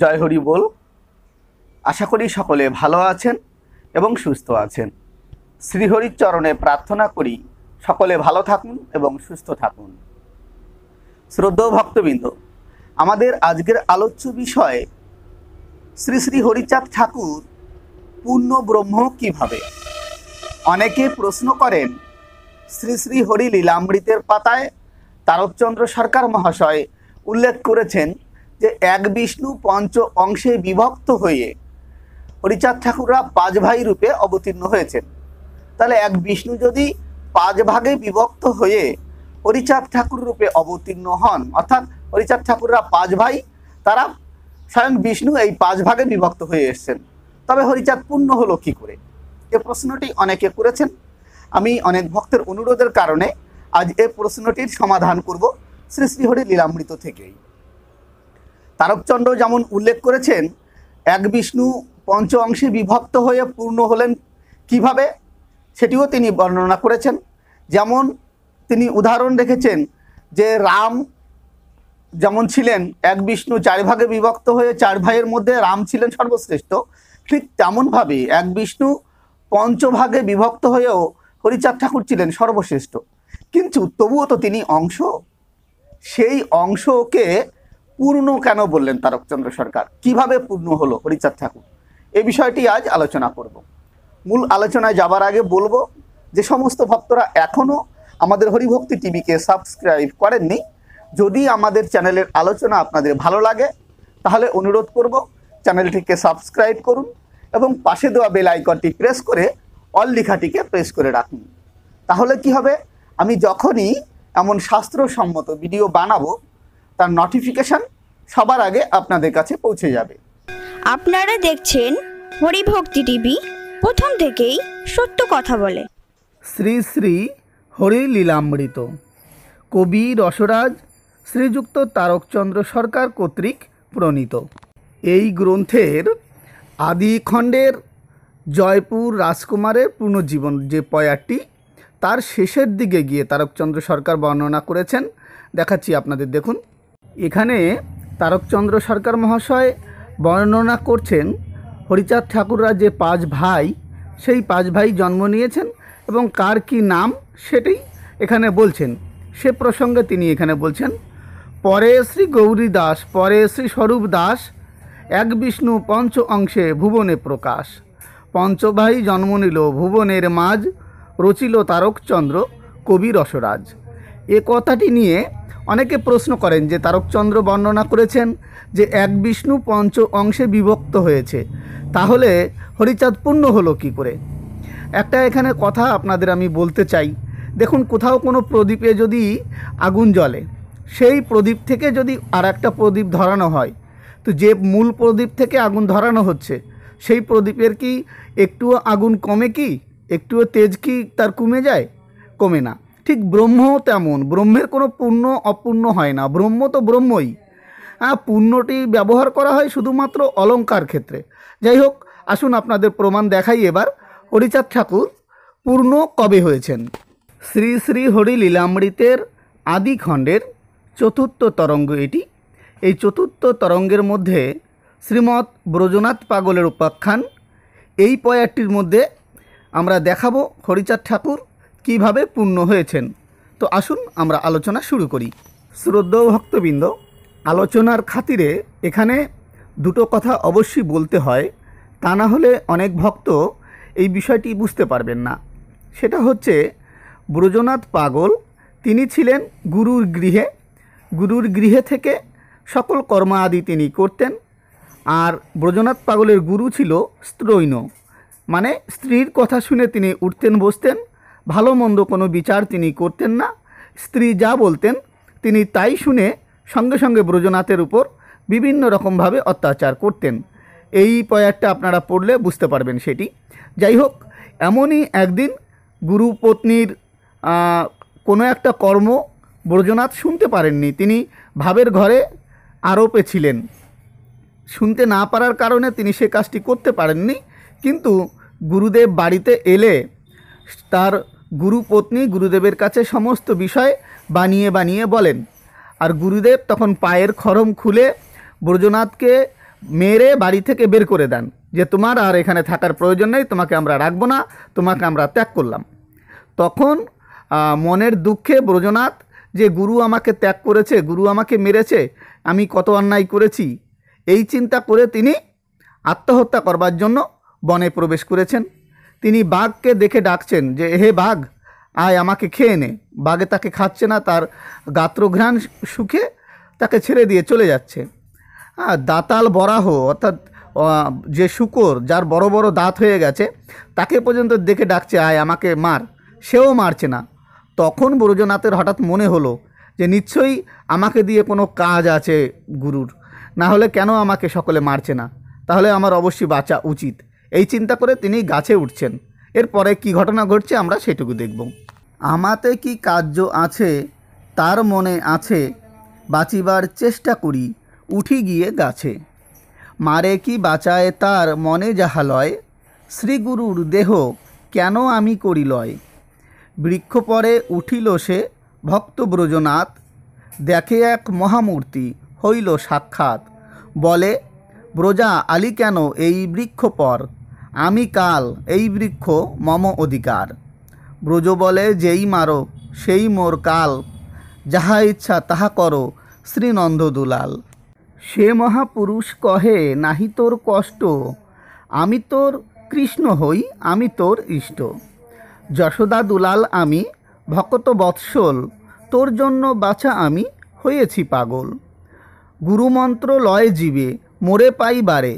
জয় হরি বল আশা করি সকলে ভালো আছেন এবং সুস্থ আছেন শ্রীহরির চরণে প্রার্থনা করি সকলে ভালো থাকুন এবং সুস্থ থাকুন শ্রদ্ধ ভক্তবৃন্দ আমাদের আজকের আলোচ্য বিষয় শ্রী শ্রী হরিচাঁদ ঠাকুর পূর্ণ ব্রহ্ম কিভাবে অনেকে প্রশ্ন করেন শ্রী শ্রী হরি লীলামৃতের পাতায় তারকচন্দ্র সরকার মহাশয় উল্লেখ করেছেন যে এক বিষ্ণু পঞ্চ অংশে বিভক্ত হয়ে হরিচাঁদ ঠাকুররা পাঁচ ভাই রূপে অবতীর্ণ হয়েছেন তাহলে এক বিষ্ণু যদি পাঁচ ভাগে বিভক্ত হয়ে হরিচাঁদ ঠাকুর রূপে অবতীর্ণ হন অর্থাৎ হরিচাঁদ ঠাকুররা পাঁচ ভাই তারা স্বয়ং বিষ্ণু এই পাঁচ ভাগে বিভক্ত হয়ে এসছেন তবে হরিচাঁদ পূর্ণ হলো কি করে এ প্রশ্নটি অনেকে করেছেন আমি অনেক ভক্তের অনুরোধের কারণে আজ এ প্রশ্নটির সমাধান করব শ্রী শ্রীহরি লীলামৃত থেকেই তারকচন্দ্র যেমন উল্লেখ করেছেন এক বিষ্ণু পঞ্চ অংশে বিভক্ত হয়ে পূর্ণ হলেন কিভাবে সেটিও তিনি বর্ণনা করেছেন যেমন তিনি উদাহরণ রেখেছেন যে রাম যেমন ছিলেন এক বিষ্ণু চার ভাগে বিভক্ত হয়ে চার ভাইয়ের মধ্যে রাম ছিলেন সর্বশ্রেষ্ঠ ঠিক তেমনভাবে এক বিষ্ণু পঞ্চভাগে বিভক্ত হয়েও হরিচাঁদ ঠাকুর ছিলেন সর্বশ্রেষ্ঠ কিন্তু তবুও তো তিনি অংশ সেই অংশকে পূর্ণ কেন বললেন তারকচন্দ্র সরকার কিভাবে পূর্ণ হলো হরিচাঁদ ঠাকুর এ বিষয়টি আজ আলোচনা করব মূল আলোচনায় যাবার আগে বলবো যে সমস্ত ভক্তরা এখনও আমাদের হরিভক্তি টিভিকে সাবস্ক্রাইব করেননি যদি আমাদের চ্যানেলের আলোচনা আপনাদের ভালো লাগে তাহলে অনুরোধ করব চ্যানেলটিকে সাবস্ক্রাইব করুন এবং পাশে দেওয়া বেল আইকনটি প্রেস করে অল লেখাটিকে প্রেস করে রাখুন তাহলে কি হবে আমি যখনই এমন শাস্ত্রসম্মত ভিডিও বানাবো তার নোটিফিকেশান সবার আগে আপনাদের কাছে পৌঁছে যাবে আপনারা দেখছেন হরিভক্তি টিভি প্রথম থেকেই সত্য কথা বলে শ্রী শ্রী হরি লীলামৃত কবি রসরাজ শ্রীযুক্ত তারকচন্দ্র সরকার কর্তৃক প্রণীত এই গ্রন্থের আদি খণ্ডের জয়পুর রাজকুমারের পুনর্জীবন যে পয়াটি তার শেষের দিকে গিয়ে তারকচন্দ্র সরকার বর্ণনা করেছেন দেখাচ্ছি আপনাদের দেখুন এখানে তারকচন্দ্র সরকার মহাশয় বর্ণনা করছেন হরিচাঁদ ঠাকুররা যে পাঁচ ভাই সেই পাঁচ ভাই জন্ম নিয়েছেন এবং কার কি নাম সেটাই এখানে বলছেন সে প্রসঙ্গে তিনি এখানে বলছেন পরে শ্রী গৌরী দাস পরে শ্রী স্বরূপ দাস এক বিষ্ণু পঞ্চ অংশে ভুবনে প্রকাশ পঞ্চভাই জন্ম নিল ভুবনের মাঝ রচিল তারকচন্দ্র কবি রসরাজ এ কথাটি নিয়ে অনেকে প্রশ্ন করেন যে তারকচন্দ্র বর্ণনা করেছেন যে এক বিষ্ণু পঞ্চ অংশে বিভক্ত হয়েছে তাহলে হরিচাঁদ পূর্ণ হলো কি করে একটা এখানে কথা আপনাদের আমি বলতে চাই দেখুন কোথাও কোনো প্রদীপে যদি আগুন জ্বলে সেই প্রদীপ থেকে যদি আর একটা প্রদীপ ধরানো হয় তো যে মূল প্রদীপ থেকে আগুন ধরানো হচ্ছে সেই প্রদীপের কি একটুও আগুন কমে কি একটুও তেজ কি তার কমে যায় কমে না ঠিক ব্রহ্মও তেমন ব্রহ্মের কোনো পূর্ণ অপূর্ণ হয় না ব্রহ্ম তো ব্রহ্মই হ্যাঁ পূর্ণটি ব্যবহার করা হয় শুধুমাত্র অলঙ্কার ক্ষেত্রে যাই হোক আসুন আপনাদের প্রমাণ দেখাই এবার হরিচাঁদ ঠাকুর পূর্ণ কবে হয়েছেন শ্রী শ্রী হরি লীলামৃতের আদি খণ্ডের চতুর্থ তরঙ্গ এটি এই চতুর্থ তরঙ্গের মধ্যে শ্রীমৎ ব্রজনাথ পাগলের উপাখ্যান এই পয়ারটির মধ্যে আমরা দেখাবো হরিচাঁদ ঠাকুর কিভাবে পূর্ণ হয়েছেন তো আসুন আমরা আলোচনা শুরু করি শ্রদ্ধেয় ভক্তবৃন্দ আলোচনার খাতিরে এখানে দুটো কথা অবশ্যই বলতে হয় তা না হলে অনেক ভক্ত এই বিষয়টি বুঝতে পারবেন না সেটা হচ্ছে ব্রজনাথ পাগল তিনি ছিলেন গুরুর গৃহে গুরুর গৃহে থেকে সকল কর্ম আদি তিনি করতেন আর ব্রজনাথ পাগলের গুরু ছিল স্ত্রৈন মানে স্ত্রীর কথা শুনে তিনি উঠতেন বসতেন ভালো মন্দ কোনো বিচার তিনি করতেন না স্ত্রী যা বলতেন তিনি তাই শুনে সঙ্গে সঙ্গে ব্রজনাথের উপর বিভিন্ন রকমভাবে অত্যাচার করতেন এই পয়ারটা আপনারা পড়লে বুঝতে পারবেন সেটি যাই হোক এমনই একদিন গুরুপত্নীর কোনো একটা কর্ম ব্রজনাথ শুনতে পারেননি তিনি ভাবের ঘরে আরোপে ছিলেন শুনতে না পারার কারণে তিনি সে কাজটি করতে পারেননি কিন্তু গুরুদেব বাড়িতে এলে তার গুরু পত্নী গুরুদেবের কাছে সমস্ত বিষয় বানিয়ে বানিয়ে বলেন আর গুরুদেব তখন পায়ের খরম খুলে ব্রজনাথকে মেরে বাড়ি থেকে বের করে দেন যে তোমার আর এখানে থাকার প্রয়োজন নেই তোমাকে আমরা রাখবো না তোমাকে আমরা ত্যাগ করলাম তখন মনের দুঃখে ব্রজনাথ যে গুরু আমাকে ত্যাগ করেছে গুরু আমাকে মেরেছে আমি কত অন্যায় করেছি এই চিন্তা করে তিনি আত্মহত্যা করবার জন্য বনে প্রবেশ করেছেন তিনি বাঘকে দেখে ডাকছেন যে হে বাঘ আয় আমাকে খেয়ে নে বাঘে তাকে খাচ্ছে না তার গাত্রঘ্রাণ সুখে তাকে ছেড়ে দিয়ে চলে যাচ্ছে হ্যাঁ দাঁতাল বরাহ অর্থাৎ যে শুকর যার বড় বড় দাঁত হয়ে গেছে তাকে পর্যন্ত দেখে ডাকছে আয় আমাকে মার সেও মারছে না তখন ব্রজনাথের হঠাৎ মনে হলো যে নিশ্চয়ই আমাকে দিয়ে কোনো কাজ আছে গুরুর না হলে কেন আমাকে সকলে মারছে না তাহলে আমার অবশ্যই বাঁচা উচিত এই চিন্তা করে তিনি গাছে উঠছেন এরপরে কি ঘটনা ঘটছে আমরা সেটুকু দেখব আমাতে কি কার্য আছে তার মনে আছে বাঁচিবার চেষ্টা করি উঠি গিয়ে গাছে মারে কি বাঁচায় তার মনে যাহা লয় শ্রীগুরুর দেহ কেন আমি করি লয় বৃক্ষ পরে উঠিল সে ভক্ত ব্রজনাথ দেখে এক মহামূর্তি হইল সাক্ষাৎ বলে ব্রজা আলী কেন এই বৃক্ষপর আমি কাল এই বৃক্ষ মম অধিকার ব্রজ বলে যেই মারো সেই মোর কাল যাহা ইচ্ছা তাহা করো শ্রীনন্দ দুলাল সে মহাপুরুষ কহে নাহি তোর কষ্ট আমি তোর কৃষ্ণ হই আমি তোর ইষ্ট যশোদা দুলাল আমি ভকত বৎসল তোর জন্য বাছা আমি হয়েছি পাগল গুরুমন্ত্র লয় জীবে মোরে বারে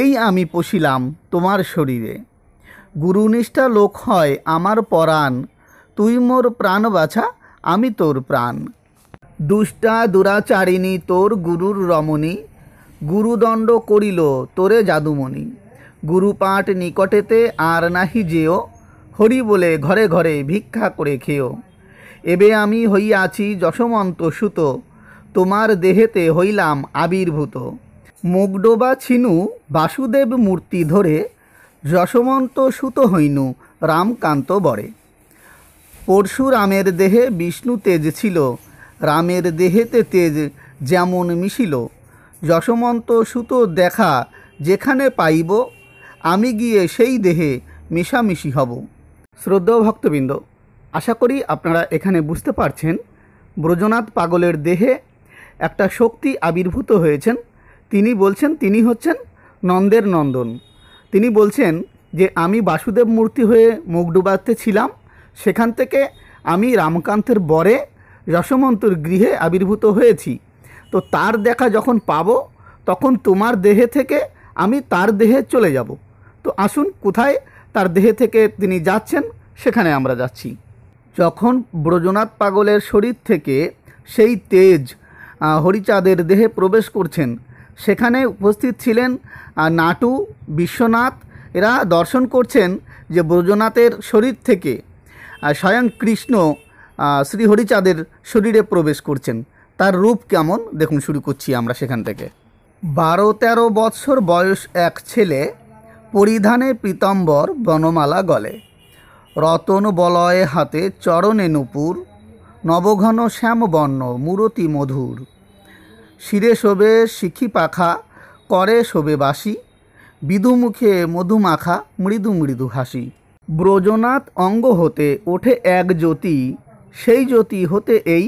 এই আমি পশিলাম তোমার শরীরে গুরুনিষ্ঠা লোক হয় আমার পরাণ তুই মোর প্রাণ বাছা আমি তোর প্রাণ দুষ্টা দুরাচারিণী তোর গুরুর রমণী গুরুদণ্ড করিল তোরে জাদুমণি গুরুপাঠ নিকটেতে আর নাহি যেও হরি বলে ঘরে ঘরে ভিক্ষা করে খেও এবে আমি হইয়াছি যশমন্ত সুত তোমার দেহেতে হইলাম আবির্ভূত মুগডোবা ছিনু বাসুদেব মূর্তি ধরে যশমন্ত সুত হইনু রামকান্ত বরে পরশুরামের দেহে বিষ্ণু তেজ ছিল রামের দেহেতে তেজ যেমন মিশিল যশমন্ত সুত দেখা যেখানে পাইব আমি গিয়ে সেই দেহে মিশামিশি হব শ্রদ্ধা ভক্তবৃন্দ আশা করি আপনারা এখানে বুঝতে পারছেন ব্রজনাথ পাগলের দেহে একটা শক্তি আবির্ভূত হয়েছেন তিনি বলছেন তিনি হচ্ছেন নন্দের নন্দন তিনি বলছেন যে আমি বাসুদেব মূর্তি হয়ে মুখ ডুবাতে ছিলাম সেখান থেকে আমি রামকান্তের বরে যশমন্তর গৃহে আবির্ভূত হয়েছি তো তার দেখা যখন পাব তখন তোমার দেহে থেকে আমি তার দেহে চলে যাব তো আসুন কোথায় তার দেহে থেকে তিনি যাচ্ছেন সেখানে আমরা যাচ্ছি যখন ব্রজনাথ পাগলের শরীর থেকে সেই তেজ হরিচাঁদের দেহে প্রবেশ করছেন সেখানে উপস্থিত ছিলেন নাটু বিশ্বনাথ এরা দর্শন করছেন যে ব্রজনাথের শরীর থেকে স্বয়ং কৃষ্ণ শ্রীহরিচাঁদের শরীরে প্রবেশ করছেন তার রূপ কেমন দেখুন শুরু করছি আমরা সেখান থেকে বারো তেরো বৎসর বয়স এক ছেলে পরিধানে পীতাম্বর বনমালা গলে রতন বলয়ে হাতে চরণে নূপুর নবঘন শ্যামবর্ণ মূরতি মধুর শিরে শোবে শিখি পাখা করে শোবে বাসি বিদু মুখে মধু মাখা মৃদু মৃদু হাসি ব্রজনাথ অঙ্গ হতে ওঠে এক জ্যোতি সেই জ্যোতি হতে এই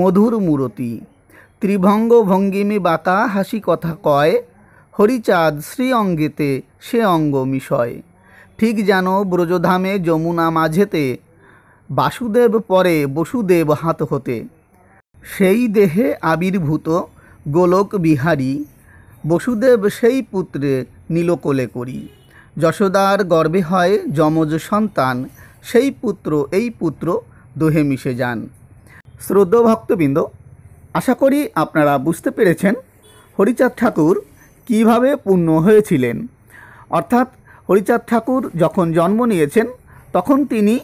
মধুর মূরতি ত্রিভঙ্গ ভঙ্গিমি বাঁকা হাসি কথা কয় হরিচাঁদ শ্রী অঙ্গেতে সে অঙ্গ মিশয় ঠিক যেন ব্রজধামে যমুনা মাঝেতে বাসুদেব পরে বসুদেব হাত হতে সেই দেহে আবির্ভূত গোলক বিহারী বসুদেব সেই পুত্রে নীলকোলে করি যশোদার গর্বে হয় যমজ সন্তান সেই পুত্র এই পুত্র দোহে মিশে যান শ্রদ্ধ ভক্তবৃন্দ আশা করি আপনারা বুঝতে পেরেছেন হরিচাঁদ ঠাকুর কিভাবে পূর্ণ হয়েছিলেন অর্থাৎ হরিচাঁদ ঠাকুর যখন জন্ম নিয়েছেন তখন তিনি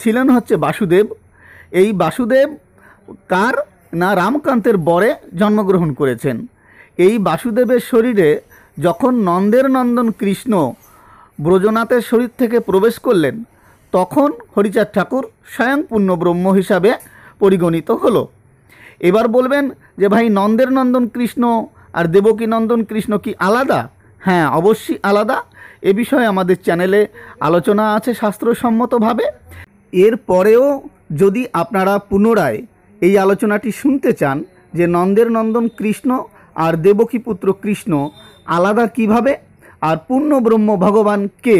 ছিলেন হচ্ছে বাসুদেব এই বাসুদেব তার না রামকান্তের বরে জন্মগ্রহণ করেছেন এই বাসুদেবের শরীরে যখন নন্দের নন্দন কৃষ্ণ ব্রজনাথের শরীর থেকে প্রবেশ করলেন তখন হরিচাঁদ ঠাকুর স্বয়ং পূর্ণ ব্রহ্ম হিসাবে পরিগণিত হলো এবার বলবেন যে ভাই নন্দের নন্দন কৃষ্ণ আর দেবকী নন্দন কৃষ্ণ কি আলাদা হ্যাঁ অবশ্যই আলাদা এ বিষয়ে আমাদের চ্যানেলে আলোচনা আছে শাস্ত্রসম্মতভাবে এর পরেও যদি আপনারা পুনরায় এই আলোচনাটি শুনতে চান যে নন্দের নন্দন কৃষ্ণ আর দেবকী পুত্র কৃষ্ণ আলাদা কিভাবে আর পূর্ণ ব্রহ্ম ভগবান কে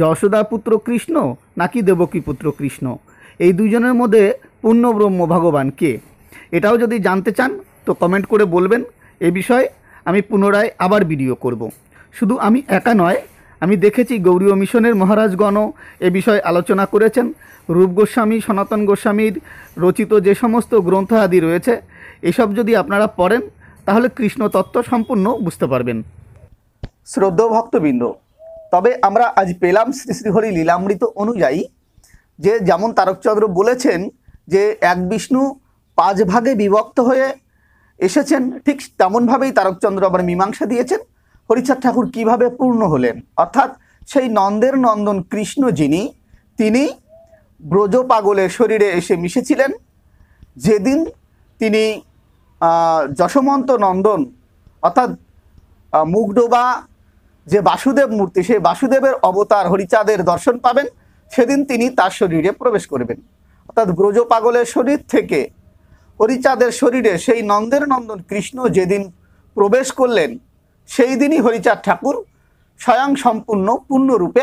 যশোদা পুত্র কৃষ্ণ নাকি দেবকী পুত্র কৃষ্ণ এই দুজনের মধ্যে পূর্ণ ব্রহ্ম ভগবান কে এটাও যদি জানতে চান তো কমেন্ট করে বলবেন এ বিষয়ে আমি পুনরায় আবার ভিডিও করব শুধু আমি একা নয় আমি দেখেছি গৌরীয় মিশনের মহারাজগণও এ বিষয়ে আলোচনা করেছেন রূপ গোস্বামী সনাতন গোস্বামীর রচিত যে সমস্ত গ্রন্থ আদি রয়েছে এসব যদি আপনারা পড়েন তাহলে কৃষ্ণ তত্ত্ব সম্পূর্ণ বুঝতে পারবেন শ্রদ্ধ ভক্তবৃন্দ তবে আমরা আজ পেলাম শ্রী শ্রীহরি লীলামৃত অনুযায়ী যে যেমন তারকচন্দ্র বলেছেন যে এক বিষ্ণু পাঁচ ভাগে বিভক্ত হয়ে এসেছেন ঠিক তেমনভাবেই তারকচন্দ্র আবার মীমাংসা দিয়েছেন হরিচাঁদ ঠাকুর কিভাবে পূর্ণ হলেন অর্থাৎ সেই নন্দের নন্দন কৃষ্ণ যিনি তিনি ব্রজ পাগলের শরীরে এসে মিশেছিলেন যেদিন তিনি যশমন্ত নন্দন অর্থাৎ মুগডোবা যে বাসুদেব মূর্তি সেই বাসুদেবের অবতার হরিচাঁদের দর্শন পাবেন সেদিন তিনি তার শরীরে প্রবেশ করবেন অর্থাৎ ব্রজ পাগলের শরীর থেকে হরিচাঁদের শরীরে সেই নন্দের নন্দন কৃষ্ণ যেদিন প্রবেশ করলেন সেই দিনই হরিচাঁদ ঠাকুর স্বয়ং সম্পূর্ণ পূর্ণরূপে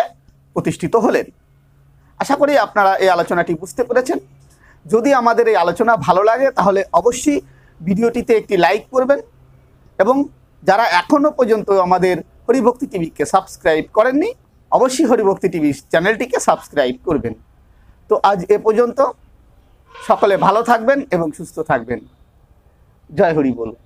প্রতিষ্ঠিত হলেন আশা করি আপনারা এই আলোচনাটি বুঝতে পেরেছেন যদি আমাদের এই আলোচনা ভালো লাগে তাহলে অবশ্যই ভিডিওটিতে একটি লাইক করবেন এবং যারা এখনও পর্যন্ত আমাদের হরিভক্তি টিভিকে সাবস্ক্রাইব করেননি অবশ্যই হরিভক্তি টিভি চ্যানেলটিকে সাবস্ক্রাইব করবেন তো আজ এ পর্যন্ত সকলে ভালো থাকবেন এবং সুস্থ থাকবেন জয় হরি বলুন